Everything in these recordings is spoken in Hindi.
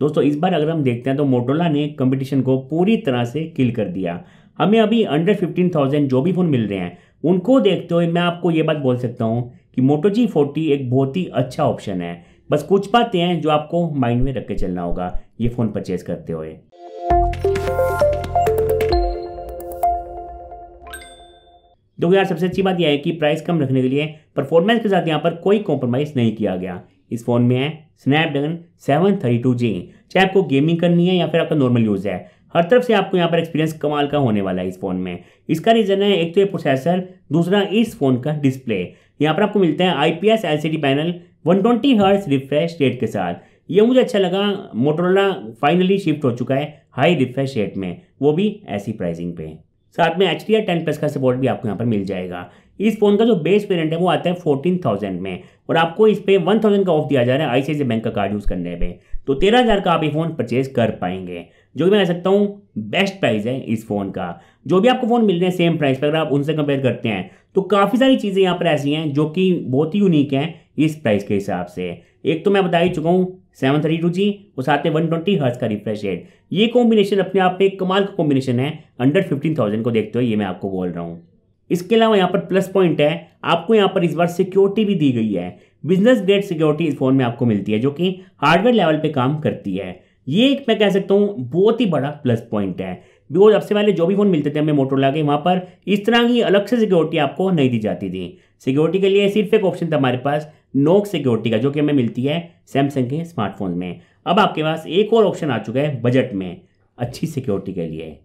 दोस्तों इस बार अगर हम देखते हैं तो मोटोला ने कंपटीशन को पूरी तरह से किल कर दिया हमें अभी अंडर फिफ्टीन थाउजेंड जो भी फ़ोन मिल रहे हैं उनको देखते हुए मैं आपको ये बात बोल सकता हूँ कि मोटो जी फोर्टी एक बहुत ही अच्छा ऑप्शन है बस कुछ बातें हैं जो आपको माइंड में रख के चलना होगा ये फ़ोन परचेज करते हुए देखो यार सबसे अच्छी बात यह है कि प्राइस कम रखने के लिए परफॉर्मेंस के साथ यहाँ पर कोई कॉम्प्रोमाइज़ नहीं किया गया इस फ़ोन में है Snapdragon seven thirty two G चाहे आपको गेमिंग करनी है या फिर आपका नॉर्मल यूज़ है हर तरफ से आपको यहाँ पर एक्सपीरियंस कमाल का होने वाला है इस फ़ोन में इसका रीज़न है एक तो ये प्रोसेसर दूसरा इस फ़ोन का डिस्प्ले यहाँ पर आपको मिलता है I P S L C D panel one twenty hertz refresh rate के साथ ये मुझे अच्छा लगा मोटरोला फाइनली शिफ्ट हो चुका है हाई रिफ्रेश रेट में वो भी ऐसी प्राइसिंग पे साथ में H D R ten plus का सपोर्ट भी आपको यहाँ पर मिल जाएगा इस फ़ोन का जो बेस पेरेंट है वो आता है फोर्टीन थाउजेंड में और आपको इस पर वन थाउजेंड का ऑफ दिया जा रहा है आई बैंक का कार्ड यूज़ करने पे तो तेरह हज़ार का आप ये फ़ोन परचेज कर पाएंगे जो कि मैं कह सकता हूँ बेस्ट प्राइस है इस फ़ोन का जो भी आपको फ़ोन मिल रहे हैं सेम प्राइस पर अगर आप उनसे कंपेयर करते हैं तो काफ़ी सारी चीज़ें यहाँ पर ऐसी हैं जो कि बहुत ही यूनिक हैं इस प्राइस के हिसाब से एक तो मैं बता ही चुका हूँ सेवन थर्टी टू जी और साथ में वन ट्वेंटी हर्ज का रिफ्रेश रेट ये कॉम्बिनेशन अपने आप में एक कमाल का कॉम्बिनेशन है अंडर फिफ्टीन थाउजेंड को देखते हो ये मैं आपको बोल रहा हूँ इसके अलावा यहाँ पर प्लस पॉइंट है आपको यहाँ पर इस बार सिक्योरिटी भी दी गई है बिजनेस ग्रेड सिक्योरिटी इस फोन में आपको मिलती है जो कि हार्डवेयर लेवल पर काम करती है ये एक मैं कह सकता हूँ बहुत ही बड़ा प्लस पॉइंट है बिकॉज सबसे पहले जो भी फ़ोन मिलते थे हमें मोटरोला के वहाँ पर इस तरह की अलग से सिक्योरिटी आपको नहीं दी जाती थी सिक्योरिटी के लिए सिर्फ एक ऑप्शन था हमारे पास नोक सिक्योरिटी का जो कि हमें मिलती है सैमसंग के स्मार्टफोन में अब आपके पास एक और ऑप्शन आ चुका है बजट में अच्छी सिक्योरिटी के लिए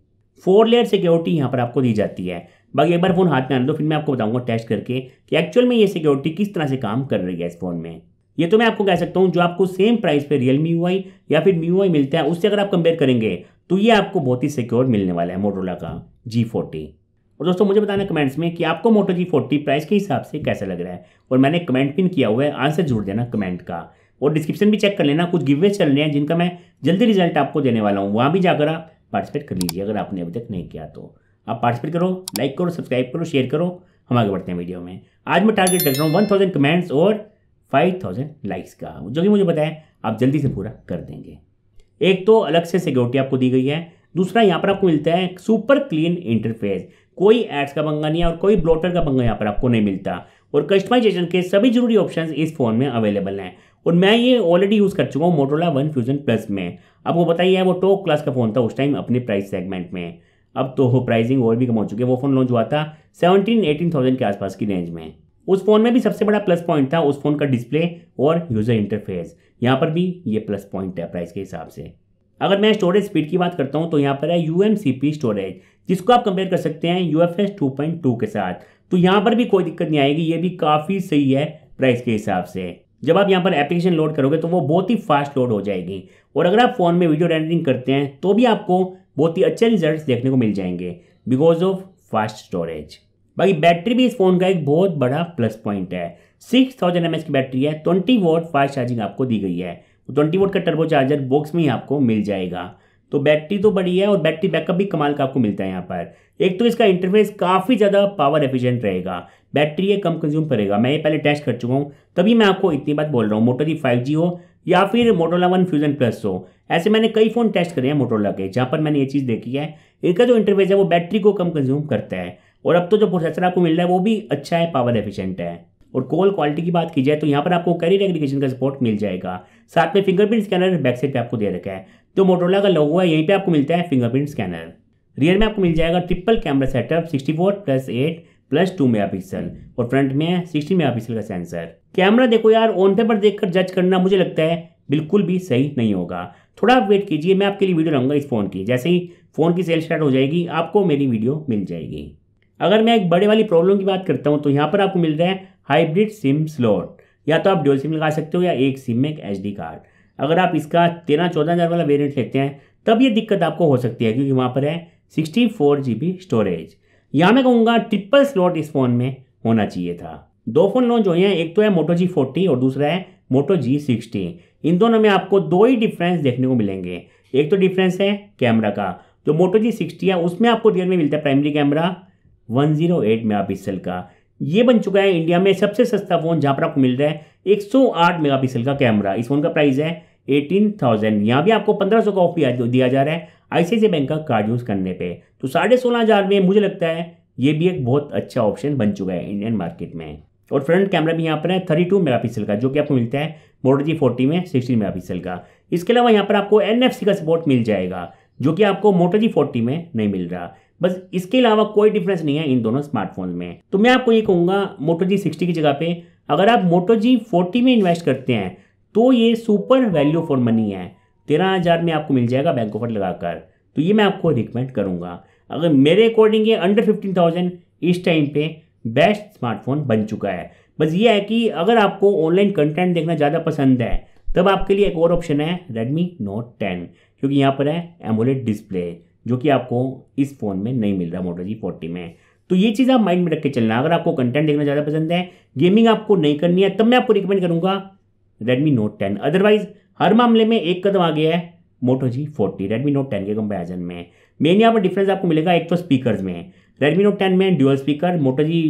फोर लेयर सिक्योरिटी यहाँ पर आपको दी जाती है बाकी एक बार फ़ोन हाथ में आने दो फिर मैं आपको बताऊंगा टेस्ट करके कि एक्चुअल में ये सिक्योरिटी किस तरह से काम कर रही है इस फ़ोन में ये तो मैं आपको कह सकता हूँ जो आपको सेम प्राइस पे रियल मी वाई या फिर मी वाई मिलता है उससे अगर आप कंपेयर करेंगे तो ये आपको बहुत ही सिक्योर मिलने वाला है मोटरोला का जी फोर्टी और दोस्तों मुझे बताना कमेंट्स में कि आपको मोटो जी फोर्टी प्राइस के हिसाब से कैसा लग रहा है और मैंने कमेंट पिन किया हुआ है आंसर जरूर देना कमेंट का और डिस्क्रिप्शन भी चेक कर लेना कुछ गिवे चल रहे हैं जिनका मैं जल्दी रिजल्ट आपको देने वाला हूँ वहाँ भी जाकर आप पार्टिसिपेट कर लीजिए अगर आपने अभी तक नहीं किया तो आप पार्टिसिपेट करो लाइक करो सब्सक्राइब करो शेयर करो हम आगे बढ़ते हैं वीडियो में आज मैं टारगेट कर रहा हूँ वन थाउजेंड कमेंट्स और फाइव थाउजेंड लाइक्स का जो कि मुझे बताया आप जल्दी से पूरा कर देंगे एक तो अलग से सिक्योरिटी आपको दी गई है दूसरा यहाँ पर आपको मिलता है सुपर क्लीन इंटरफेस कोई एड्स का पंगा नहीं है और कोई ब्लोटर का पंगा यहाँ पर आपको नहीं मिलता और कस्टमाइजेशन के सभी जरूरी ऑप्शन इस फ़ोन में अवेलेबल हैं और मैं ये ऑलरेडी यूज़ कर चुका हूँ मोटोला वन फ्यूजन प्लस में आपको बताइए वो टॉप क्लास का फ़ोन था उस टाइम अपने प्राइस सेगमेंट में अब तो हो प्राइसिंग और भी कम हो चुकी है वो फ़ोन लॉन्च हुआ था सेवनटीन एटीन थाउजेंड के आसपास की रेंज में उस फ़ोन में भी सबसे बड़ा प्लस पॉइंट था उस फ़ोन का डिस्प्ले और यूज़र इंटरफेस यहाँ पर भी ये प्लस पॉइंट है प्राइस के हिसाब से अगर मैं स्टोरेज स्पीड की बात करता हूँ तो यहाँ पर है यू स्टोरेज जिसको आप कंपेयर कर सकते हैं यू एफ के साथ तो यहाँ पर भी कोई दिक्कत नहीं आएगी ये भी काफ़ी सही है प्राइस के हिसाब से जब आप यहाँ पर एप्लीकेशन लोड करोगे तो वो बहुत ही फास्ट लोड हो जाएगी और अगर आप फ़ोन में वीडियो रेंडरिंग करते हैं तो भी आपको बहुत ही अच्छे रिजल्ट देखने को मिल जाएंगे बिकॉज ऑफ फास्ट स्टोरेज बाकी बैटरी भी इस फ़ोन का एक बहुत बड़ा प्लस पॉइंट है सिक्स थाउजेंड एम की बैटरी है ट्वेंटी वोट फास्ट चार्जिंग आपको दी गई है तो ट्वेंटी वोट का टर्बो चार्जर बॉक्स में ही आपको मिल जाएगा तो बैटरी तो बड़ी है और बैटरी बैकअप भी कमाल का आपको मिलता है यहाँ पर एक तो इसका इंटरफेस काफ़ी ज़्यादा पावर एफिशिएंट रहेगा बैटरी ये कम कंज्यूम करेगा मैं ये पहले टेस्ट कर चुका हूँ तभी मैं आपको इतनी बात बोल रहा हूँ मोटो जी फाइव हो या फिर मोटोला वन फ्यूजन प्लस हो ऐसे मैंने कई फ़ोन टेस्ट करे हैं मोटोला के जहाँ पर मैंने ये चीज़ देखी है इनका जो इंटरफेस है वो बैटरी को कम कंज्यूम करता है और अब तो जो प्रोसेसर आपको मिल रहा है वो भी अच्छा है पावर एफिशेंट है और कॉल क्वालिटी की बात की जाए तो यहाँ पर आपको करियर एग्रीगेशन का सपोर्ट मिल जाएगा साथ में फिंगरप्रिंट स्कैनर बैकसाइड पे आपको दे रखा है तो मोटोला का लोगो है यहीं पे आपको मिलता है फिंगरप्रिंट स्कैनर रियर में आपको मिल जाएगा triple camera setup sixty four plus eight plus two megapixel और फ्रंट में सिक्सटी मेगा पिक्सल का सेंसर कैमरा देखो यार ऑन पेपर देखकर जज करना मुझे लगता है बिल्कुल भी सही नहीं होगा थोड़ा आप वेट कीजिए मैं आपके लिए वीडियो लाऊंगा इस फ़ोन की जैसे ही फ़ोन की सेल स्टार्ट हो जाएगी आपको मेरी वीडियो मिल जाएगी अगर मैं एक बड़े वाली प्रॉब्लम की बात करता हूँ तो यहाँ पर आपको मिल रहा है हाइब्रिड सिम स्लॉट या तो आप डोल सिम लगा सकते हो या एक सिम में एक एच कार्ड अगर आप इसका तेरह चौदह हज़ार वाला वेरियंट लेते हैं तब ये दिक्कत आपको हो सकती है क्योंकि वहाँ पर है sixty four G B storage यहाँ मैं कहूँगा ट्रिपल स्लॉट इस फ़ोन में होना चाहिए था दो फ़ोन लॉन्च हुए हैं एक तो है मोटो जी फोर्टी और दूसरा है मोटो जी सिक्सटी इन दोनों में आपको दो ही डिफरेंस देखने को मिलेंगे एक तो डिफरेंस है कैमरा का जो मोटो जी सिक्सटी है उसमें आपको रियर में मिलता है primary camera one zero eight megapixel का ये बन चुका है इंडिया में सबसे सस्ता फ़ोन जहाँ पर आपको मिल रहा है 108 मेगापिक्सल का कैमरा इस फोन का प्राइस है एटीन थाउजेंड यहाँ भी आपको पंद्रह सौ का ऑफ दिया जा रहा है आईसीआईसी बैंक का कार्ड यूज़ करने पे तो साढ़े सोलह हज़ार में मुझे लगता है ये भी एक बहुत अच्छा ऑप्शन बन चुका है इंडियन मार्केट में और फ्रंट कैमरा भी यहाँ पर है थर्टी टू मेगापिक्सल का जो कि आपको मिलता है मोटो जी फोर्टी में सिक्सटीन पिक्सल का इसके अलावा यहाँ पर आपको एन का सपोर्ट मिल जाएगा जो कि आपको मोटो जी फोर्टी में नहीं मिल रहा बस इसके अलावा कोई डिफरेंस नहीं है इन दोनों स्मार्टफोन में तो मैं आपको ये कहूँगा मोटो जी सिक्सटी की जगह पे अगर आप मोटो जी फोर्टी में इन्वेस्ट करते हैं तो ये सुपर वैल्यू फॉर मनी है तेरह हज़ार में आपको मिल जाएगा बैंक ऑफर लगाकर तो ये मैं आपको रिकमेंड करूँगा अगर मेरे अकॉर्डिंग ये अंडर फिफ्टीन थाउजेंड इस टाइम पर बेस्ट स्मार्टफोन बन चुका है बस ये है कि अगर आपको ऑनलाइन कंटेंट देखना ज़्यादा पसंद है तब आपके लिए एक और ऑप्शन है रेडमी नोट टेन क्योंकि यहाँ पर है एमोलेट डिस्प्ले जो कि आपको इस फ़ोन में नहीं मिल रहा मोटो जी फोर्टी में तो ये चीज़ आप माइंड में रख के चलना अगर आपको कंटेंट देखना ज़्यादा पसंद है गेमिंग आपको नहीं करनी है तब मैं आपको रिकमेंड करूँगा रेडमी नोट टेन अदरवाइज़ हर मामले में एक कदम आ गया है Moto G forty Redmi note ten के कंपेरिजन में मेन यहाँ पर डिफरेंस आपको मिलेगा एक तो स्पीकर में रेडमी नोट टेन में dual speaker Moto G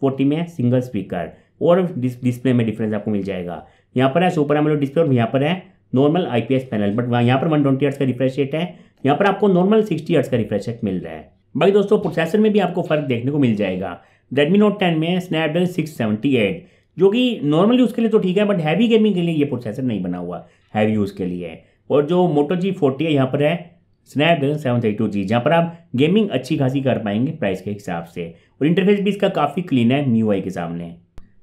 forty में सिंगल स्पीकर और डिस्प्ले में डिफरेंस आपको मिल जाएगा यहाँ पर है सुपर एमोलेड डिस्प्ले और यहाँ पर है नॉर्मल आईपीएस पैनल बट यहाँ पर वन ट्वेंटी का रिफ्रेश रेट है यहाँ पर आपको नॉर्मल सिक्सटी हर्ट्स का रिफ्रेश रेट मिल रहा है बाकी दोस्तों प्रोसेसर में भी आपको फर्क देखने को मिल जाएगा रेडमी नोट टेन में स्नैपड्रैगन सिक्स सेवेंटी एट जो कि नॉर्मल यूज़ के लिए तो ठीक है बट हैवी गेमिंग के लिए ये प्रोसेसर नहीं बना हुआ हैवी यूज़ के लिए और जो मोटो जी फोर्टी है यहाँ पर है Snapdragon seven thirty two G जहाँ पर आप गेमिंग अच्छी खासी कर पाएंगे प्राइस के हिसाब से और इंटरफेस भी इसका काफ़ी क्लीन है मी के सामने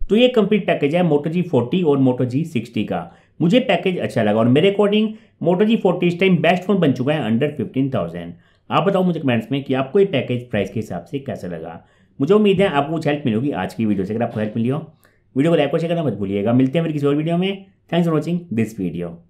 तो ये कंप्लीट पैकेज है मोटो जी फोर्टी और मोटो जी सिक्सटी का मुझे पैकेज अच्छा लगा और मेरे अकॉर्डिंग मोटो जी फोर्टी इस टाइम बेस्ट फोन बन चुका है अंडर फिफ्टीन थाउजेंड आप बताओ मुझे कमेंट्स में कि आपको ये पैकेज प्राइस के हिसाब से कैसा लगा मुझे उम्मीद है आपको कुछ हेल्प मिलेगी आज की वीडियो से अगर आपको हेल्प मिली हो वीडियो को लाइक और शेयर करना मत भूलिएगा मिलते हैं फिर किसी और वीडियो में thanks for watching this video